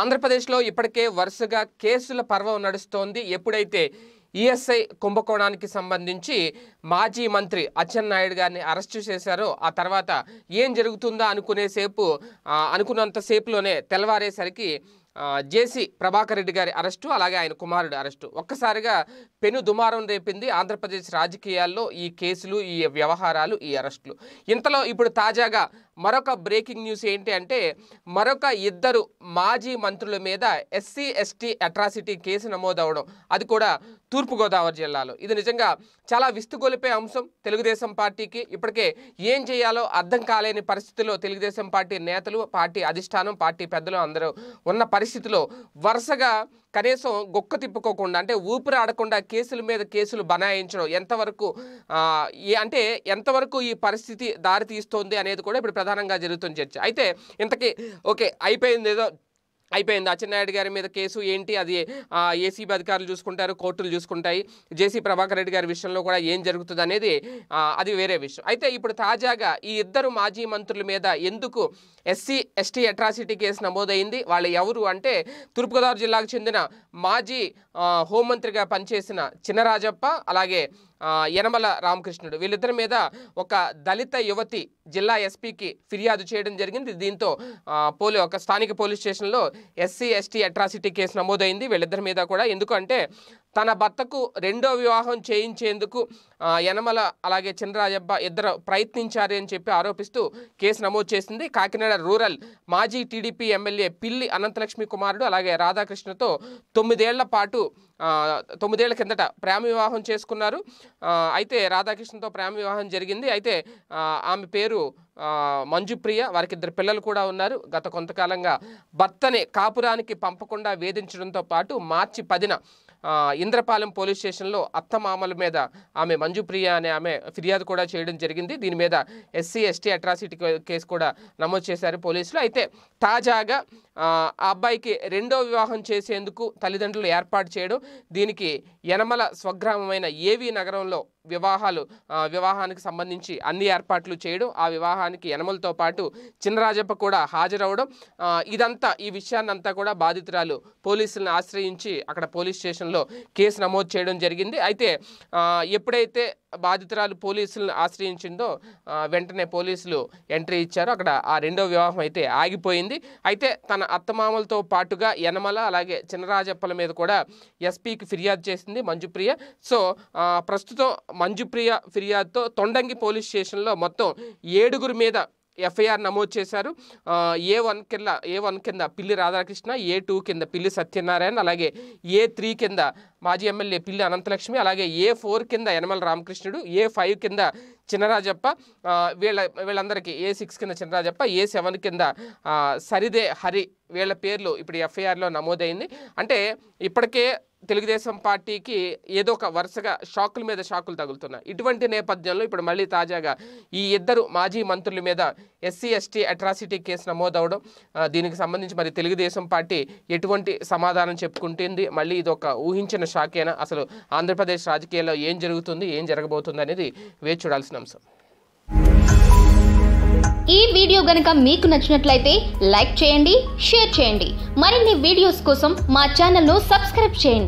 ఆంధ్రప్రదేశ్లో ఇప్పటికే వరుసగా కేసుల పర్వం నడుస్తోంది ఎప్పుడైతే ఈఎస్ఐ కుంభకోణానికి సంబంధించి మాజీ మంత్రి అచ్చెన్నాయుడు గారిని అరెస్టు చేశారో ఆ తర్వాత ఏం జరుగుతుందా అనుకునేసేపు అనుకున్నంతసేపులోనే తెల్లవారేసరికి జేసీ ప్రభాకర్ రెడ్డి గారి అరెస్టు అలాగే ఆయన కుమారుడు అరెస్టు ఒక్కసారిగా పెను దుమారం రేపింది ఆంధ్రప్రదేశ్ రాజకీయాల్లో ఈ కేసులు ఈ వ్యవహారాలు ఈ అరెస్టులు ఇంతలో ఇప్పుడు తాజాగా మరొక బ్రేకింగ్ న్యూస్ ఏంటి అంటే మరొక ఇద్దరు మాజీ మంత్రుల మీద ఎస్సీ ఎస్టీ అట్రాసిటీ కేసు నమోదవడం అది కూడా తూర్పుగోదావరి జిల్లాలో ఇది నిజంగా చాలా విస్తుగొలిపే అంశం తెలుగుదేశం పార్టీకి ఇప్పటికే ఏం చేయాలో అర్థం కాలేని పరిస్థితిలో తెలుగుదేశం పార్టీ నేతలు పార్టీ అధిష్టానం పార్టీ పెద్దలు అందరూ ఉన్న పరిస్థితిలో వరుసగా కనీసం గొక్క తిప్పుకోకుండా అంటే ఊపిరి ఆడకుండా కేసుల మీద కేసులు బనాయించడం ఎంతవరకు అంటే ఎంతవరకు ఈ పరిస్థితి దారితీస్తోంది అనేది కూడా ఇప్పుడు ప్రధానంగా జరుగుతున్న చర్చ అయితే ఇంతకీ ఓకే అయిపోయింది ఏదో అయిపోయింది అచ్చెన్నాయుడు గారి మీద కేసు ఏంటి అది ఏసీబీ అధికారులు చూసుకుంటారు కోర్టులు చూసుకుంటాయి జేసీ ప్రభాకర్ రెడ్డి గారి విషయంలో కూడా ఏం జరుగుతుంది అనేది అది వేరే విషయం అయితే ఇప్పుడు తాజాగా ఈ ఇద్దరు మాజీ మంత్రుల మీద ఎందుకు ఎస్సీ ఎస్టీ అట్రాసిటీ కేసు నమోదైంది వాళ్ళు ఎవరు అంటే తూర్పుగోదావరి జిల్లాకు చెందిన మాజీ హోంమంత్రిగా పనిచేసిన చిన్నరాజప్ప అలాగే యనమల రామకృష్ణుడు వీళ్ళిద్దరి మీద ఒక దళిత యువతి జిల్లా ఎస్పీకి ఫిర్యాదు చేయడం జరిగింది దీంతో పోలీ ఒక స్థానిక పోలీస్ స్టేషన్లో ఎస్సీ ఎస్టీ అట్రాసిటీ కేసు నమోదైంది వీళ్ళిద్దరి మీద కూడా ఎందుకంటే తన భర్తకు రెండో వివాహం చేయించేందుకు యనమల అలాగే చంద్రాజబ్బ ఇద్దరు ప్రయత్నించారని చెప్పి ఆరోపిస్తూ కేసు నమోదు చేసింది కాకినాడ రూరల్ మాజీ టీడీపీ ఎమ్మెల్యే పిల్లి అనంతలక్ష్మి కుమారుడు అలాగే రాధాకృష్ణతో తొమ్మిదేళ్ల పాటు తొమ్మిదేళ్ల కిందట ప్రేమ వివాహం చేసుకున్నారు అయితే రాధాకృష్ణతో ప్రేమ వివాహం జరిగింది అయితే ఆమె పేరు మంజుప్రియ వారికిద్దరు పిల్లలు కూడా ఉన్నారు గత కొంతకాలంగా భర్తని కాపురానికి పంపకుండా వేధించడంతో పాటు మార్చి పదిన ఇంద్రపాలెం పోలీస్ స్టేషన్లో అత్తమామల మీద ఆమె మంజుప్రియ అనే ఆమె ఫిర్యాదు కూడా చేయడం జరిగింది దీని మీద ఎస్సీ ఎస్టీ అట్రాసిటీ కేసు కూడా నమోదు చేశారు పోలీసులు అయితే తాజాగా ఆ అబ్బాయికి రెండో వివాహం చేసేందుకు తల్లిదండ్రులు ఏర్పాటు చేయడం దీనికి యనమల స్వగ్రామమైన ఏవి నగరంలో వివాహాలు వివాహానికి సంబంధించి అన్ని ఏర్పాట్లు చేయడం ఆ వివాహానికి యనమలతో పాటు చిన్నరాజప్ప కూడా హాజరవడం ఇదంతా ఈ విషయాన్నంతా కూడా బాధితురాలు పోలీసులను ఆశ్రయించి అక్కడ పోలీస్ స్టేషన్లో కేసు నమోదు చేయడం జరిగింది అయితే ఎప్పుడైతే బాధితురాలు పోలీసులను ఆశ్రయించిందో వెంటనే పోలీసులు ఎంట్రీ ఇచ్చారు అక్కడ ఆ రెండో వివాహం అయితే ఆగిపోయింది అయితే తన అత్తమామలతో పాటుగా యనమల అలాగే చిన్నరాజప్పల మీద కూడా ఎస్పీకి ఫిర్యాదు చేసింది మంజుప్రియ సో ప్రస్తుతం మంజుప్రియ ఫిర్యాదుతో తొండంగి పోలీస్ స్టేషన్లో మొత్తం ఏడుగురి మీద ఎఫ్ఐఆర్ నమోదు చేశారు ఏ వన్ కింద ఏ వన్ కింద పిల్లి రాధాకృష్ణ ఏ టూ కింద పిల్లి సత్యనారాయణ అలాగే ఏ త్రీ కింద మాజీ ఎమ్మెల్యే పిల్లి అనంతలక్ష్మి అలాగే ఏ ఫోర్ కింద యనమల రామకృష్ణుడు ఏ ఫైవ్ కింద చినరాజప్ప వీళ్ళ వీళ్ళందరికీ ఏ సిక్స్ కింద చినరాజప్ప ఏ సెవెన్ కింద సరిదే హరి వీళ్ళ పేర్లు ఇప్పుడు ఎఫ్ఐఆర్లో నమోదైంది అంటే ఇప్పటికే తెలుగుదేశం పార్టీకి ఏదో ఒక వరుసగా షాకుల మీద షాకులు తగులుతున్నాయి ఇటువంటి నేపథ్యంలో ఇప్పుడు మళ్ళీ తాజాగా ఈ ఇద్దరు మాజీ మంత్రుల మీద ఎస్సీ ఎస్టీ అట్రాసిటీ కేసు నమోదవడం దీనికి సంబంధించి మరి తెలుగుదేశం పార్టీ ఎటువంటి సమాధానం చెప్పుకుంటుంది మళ్ళీ ఇది ఒక ఊహించిన షాకేనా అసలు ఆంధ్రప్రదేశ్ రాజకీయాల్లో ఏం జరుగుతుంది ఏం జరగబోతుంది అనేది వేచి చూడాల్సిన అంశం ఈ వీడియో గనక మీకు నచ్చినట్లయితే లైక్ చేయండి షేర్ చేయండి మరిన్ని వీడియోస్ కోసం మా ఛానల్ను సబ్స్క్రైబ్ చేయండి